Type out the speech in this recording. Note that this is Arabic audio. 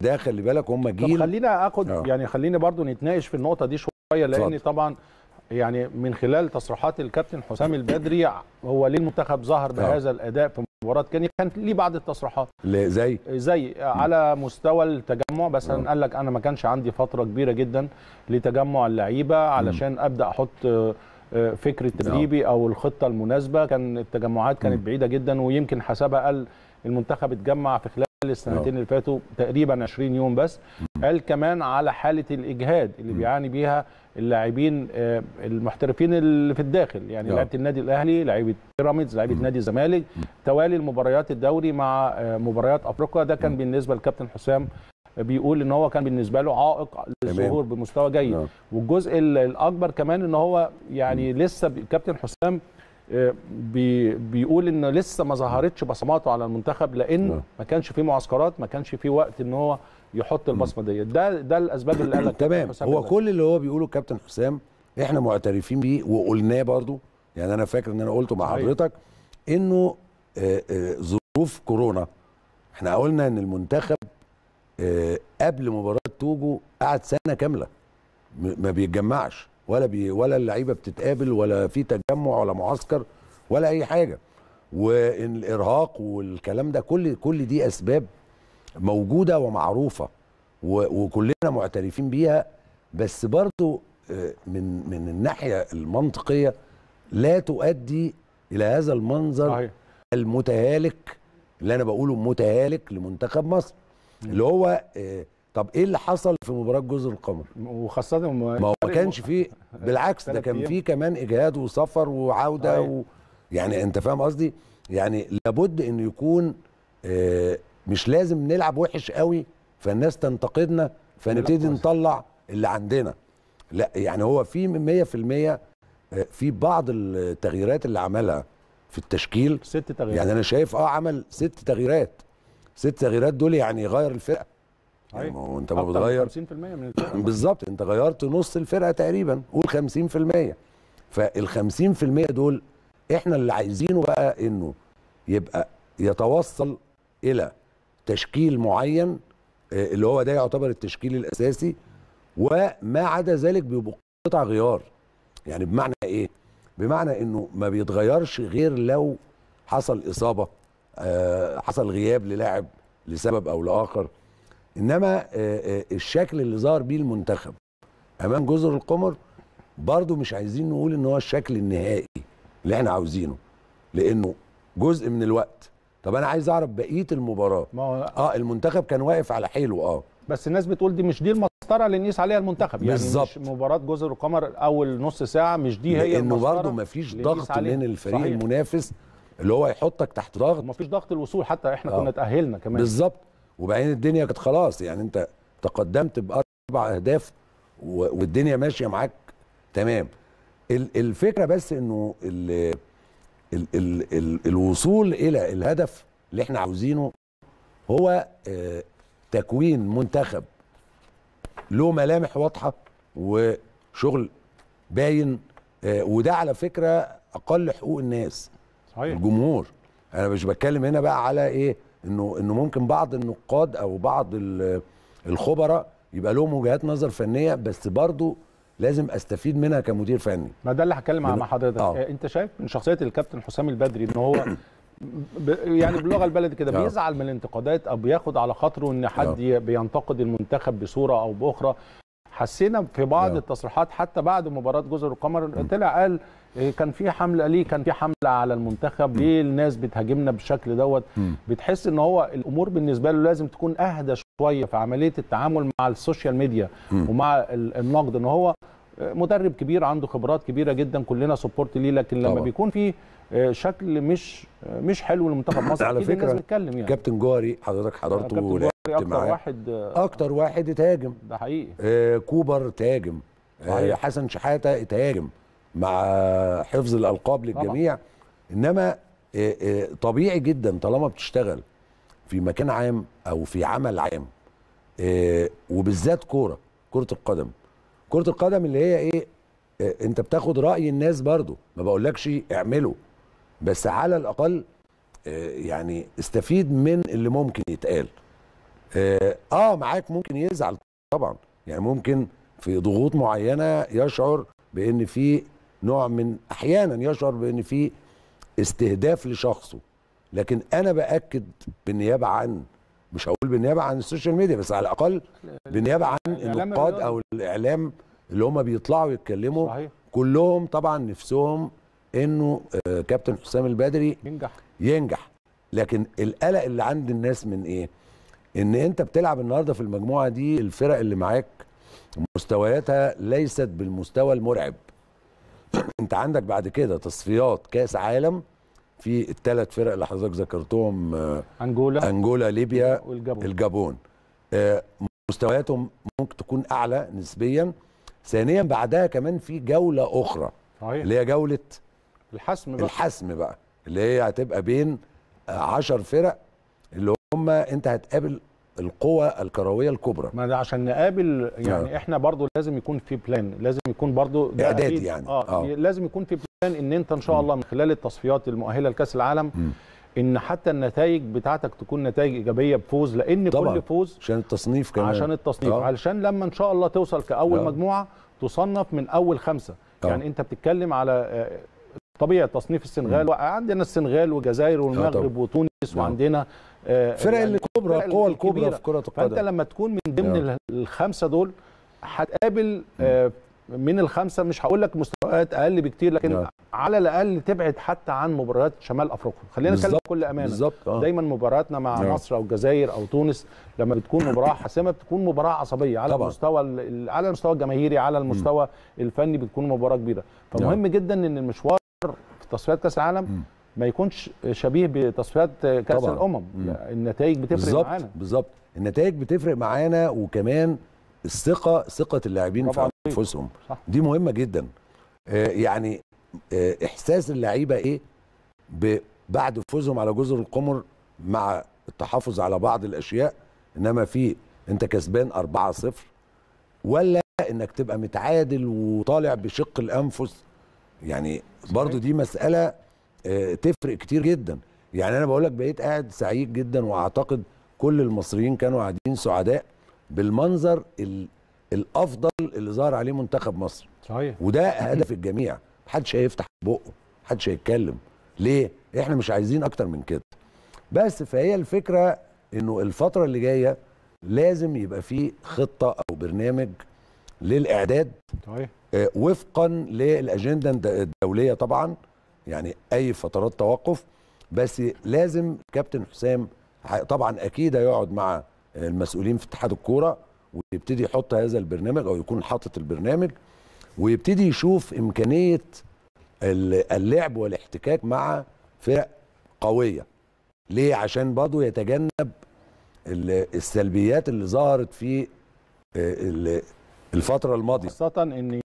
ده خلي بالك هم جيل طب خلينا اخد أوه. يعني خليني برضو نتناقش في النقطه دي شويه لان طبعا يعني من خلال تصريحات الكابتن حسام البدري هو ليه المنتخب ظهر آه. بهذا الاداء في مباراه كان كان ليه بعض التصريحات زي زي على مستوى التجمع بس آه. قال لك انا ما كانش عندي فتره كبيره جدا لتجمع اللعيبه علشان ابدا احط آه، فكر التدريبي او الخطه المناسبه كان التجمعات كانت بعيده جدا ويمكن حسبها قال المنتخب اتجمع في خلال السنتين اه. اللي فاتوا تقريبا 20 يوم بس قال كمان على حاله الاجهاد اللي بيعاني بيها اللاعبين آه، المحترفين اللي في الداخل يعني اه. لعيبه النادي الاهلي لعيبه بيراميدز لعيبه نادي الزمالك توالي المباريات الدوري مع مباريات افريقيا ده كان بالنسبه للكابتن حسام بيقول ان هو كان بالنسبه له عائق للظهور بمستوى جيد والجزء الاكبر كمان ان هو يعني لسه كابتن حسام بي بيقول ان لسه ما ظهرتش بصماته على المنتخب لان نعم. ما كانش في معسكرات ما كانش في وقت ان هو يحط نعم. البصمه ديت ده ده الاسباب اللي قالك تمام هو كل اللي هو بيقوله الكابتن حسام احنا معترفين بيه وقلناه برضو يعني انا فاكر ان انا قلته مع حضرتك انه آه، آه، ظروف كورونا احنا قلنا ان المنتخب آه، قبل مباراه توجو قعد سنه كامله ما بيتجمعش ولا بي ولا اللعيبه بتتقابل ولا في تجمع ولا معسكر ولا اي حاجه والارهاق والكلام ده كل كل دي اسباب موجوده ومعروفه وكلنا معترفين بيها بس برضو آه، من من الناحيه المنطقيه لا تؤدي الى هذا المنظر صحيح. المتهالك اللي انا بقوله متهالك لمنتخب مصر اللي هو آه، طب ايه اللي حصل في مباراه جزر القمر وخاصه ما هو ما كانش فيه بالعكس ده كان فيه كمان اجهاد وسفر وعوده آه. و... يعني انت فاهم قصدي يعني لابد انه يكون آه، مش لازم نلعب وحش قوي فالناس تنتقدنا فنبتدي نطلع اللي عندنا لا يعني هو في 100% آه، في بعض التغييرات اللي عملها في التشكيل ست تغييرات يعني انا شايف اه عمل ست تغييرات ست تغييرات دول يعني غير الفرقه يعني ما هو انت ما بتغير 50% من الفرقه بالظبط انت غيرت نص الفرقه تقريبا قول 50% فال 50% دول احنا اللي عايزينه بقى انه يبقى يتوصل الى تشكيل معين آه، اللي هو ده يعتبر التشكيل الاساسي وما عدا ذلك بيبقى قطع غيار يعني بمعنى ايه بمعنى انه ما بيتغيرش غير لو حصل اصابه آه، حصل غياب للاعب لسبب او لاخر انما آه، آه، الشكل اللي ظهر بيه المنتخب امام جزر القمر برضو مش عايزين نقول ان هو الشكل النهائي اللي احنا عاوزينه لانه جزء من الوقت طب انا عايز اعرف بقيه المباراه ما هو اه المنتخب كان واقف على حيله اه بس الناس بتقول دي مش دي المسطره اللي نقيس عليها المنتخب يعني بالزبط. مش مباراه جزر القمر اول نص ساعه مش دي هي المسطره لانه برضه مفيش ضغط من الفريق صحيح. المنافس اللي هو يحطك تحت ضغط مفيش ضغط الوصول حتى احنا آه. كنا تاهلنا كمان بالظبط وبعدين الدنيا كانت خلاص يعني انت تقدمت باربع اهداف والدنيا ماشيه معاك تمام الفكره بس انه الـ الـ الـ الـ الوصول الى الهدف اللي احنا عاوزينه هو آه، تكوين منتخب له ملامح واضحه وشغل باين آه، وده على فكره اقل حقوق الناس صحيح الجمهور انا مش بتكلم هنا بقى على ايه انه انه ممكن بعض النقاد او بعض الخبراء يبقى لهم وجهات نظر فنيه بس برضه لازم استفيد منها كمدير فني ما ده اللي هتكلم مع حضرتك آه. إيه، انت شايف من شخصيه الكابتن حسام البدري ان هو ب... يعني باللغه البلدي كده آه. بيزعل من الانتقادات او بياخد على خاطره ان حد آه. ي... بينتقد المنتخب بصوره او باخرى حسينا في بعض آه. التصريحات حتى بعد مباراه جزر القمر طلع قال إيه، كان في حمله ليه كان في حمله على المنتخب ليه الناس بتهاجمنا بالشكل دوت بتحس ان هو الامور بالنسبه له لازم تكون اهدى شويه في عمليه التعامل مع السوشيال ميديا ومع النقد ان هو آه، مدرب كبير عنده خبرات كبيره جدا كلنا سبورت ليه لكن لما طبعا. بيكون في آه، شكل مش آه، مش حلو لمنتخب مصر على فكره بتتكلم يعني كابتن جوهري حضرتك حضرته كابتن جوهري اكتر معاه. واحد اكتر واحد اتهاجم ده حقيقي آه كوبر اتهاجم آه حسن شحاته اتهاجم مع حفظ الالقاب للجميع طبعا. انما طبيعي جدا طالما بتشتغل في مكان عام او في عمل عام وبالذات كوره كره القدم كره القدم اللي هي ايه انت بتاخد راي الناس برضو ما بقولكش اعمله بس على الاقل يعني استفيد من اللي ممكن يتقال اه معاك ممكن يزعل طبعا يعني ممكن في ضغوط معينه يشعر بان في نوع من احيانا يشعر بان في استهداف لشخصه لكن انا باكد بالنيابه عن مش هقول بالنيابه عن السوشيال ميديا بس على الاقل بالنيابه عن النقاد او الاعلام اللي هم بيطلعوا يتكلموا كلهم طبعا نفسهم انه آه، كابتن حسام البدري ينجح ينجح لكن القلق اللي عند الناس من ايه ان انت بتلعب النهارده في المجموعه دي الفرق اللي معاك مستوياتها ليست بالمستوى المرعب انت عندك بعد كده تصفيات كاس عالم في الثلاث فرق اللي حضرتك ذكرتهم آه، انجولا انجولا ليبيا والجابون الجابون آه، مستوياتهم ممكن تكون اعلى نسبيا ثانيا بعدها كمان في جوله اخرى صحيح. اللي هي جوله الحسم بقى الحسم بقى اللي هي هتبقى بين 10 فرق اللي هم انت هتقابل القوى الكرويه الكبرى ما ده عشان نقابل يعني آه. احنا برضو لازم يكون في بلان لازم يكون برضو اعداد يعني آه. آه. لازم يكون في بلان ان انت ان شاء الله من خلال التصفيات المؤهله لكاس العالم م. ان حتى النتائج بتاعتك تكون نتائج ايجابيه بفوز لان طبعًا. كل فوز عشان التصنيف كمان عشان التصنيف أوه. علشان لما ان شاء الله توصل كاول أوه. مجموعه تصنف من اول خمسه أوه. يعني انت بتتكلم على آه، طبيعي تصنيف السنغال عندنا السنغال والجزائر آه، والمغرب وتونس آه. وعندنا فرق يعني الكبرى القوى الكبرى في كره القدم فانت لما تكون من ضمن يعني. الخمسه دول هتقابل نعم. آه، من الخمسه مش هقول لك مستويات اقل بكتير لكن يعني. على الاقل تبعد حتى عن مباريات شمال افريقيا خلينا نتكلم بكل امانه آه. دايما مباراتنا مع يعني. مصر او الجزائر او تونس لما بتكون مباراه حاسمه بتكون مباراه عصبيه على طبعا. المستوى على المستوى الجماهيري على المستوى م. الفني بتكون مباراه كبيره فمهم يعني. جدا ان المشوار في تصفيات كاس العالم م. ما يكونش شبيه بتصفيات كاس طبعًا. الامم مم. النتائج بتفرق بالزبط. معانا بالظبط النتائج بتفرق معانا وكمان الثقه ثقه اللاعبين في انفسهم دي مهمه جدا آه يعني آه احساس اللعيبه ايه بعد فوزهم على جزر القمر مع التحافظ على بعض الاشياء انما في انت كسبان 4 0 ولا انك تبقى متعادل وطالع بشق الانفس يعني برضو دي مساله آه، تفرق كتير جدا يعني انا بقول لك بقيت قاعد سعيد جدا واعتقد كل المصريين كانوا قاعدين سعداء بالمنظر الافضل اللي ظهر عليه منتخب مصر صحيح وده هدف الجميع محدش هيفتح بقه محدش هيتكلم ليه احنا مش عايزين اكتر من كده بس فهي الفكره انه الفتره اللي جايه لازم يبقى في خطه او برنامج للاعداد صحيح آه، وفقا للاجنده الدوليه طبعا يعني اي فترات توقف بس لازم كابتن حسام طبعا اكيد هيقعد مع المسؤولين في اتحاد الكوره ويبتدي يحط هذا البرنامج او يكون حاطط البرنامج ويبتدي يشوف امكانيه اللعب والاحتكاك مع فرق قويه ليه عشان برضه يتجنب السلبيات اللي ظهرت في آه، الفتره الماضيه خاصه ان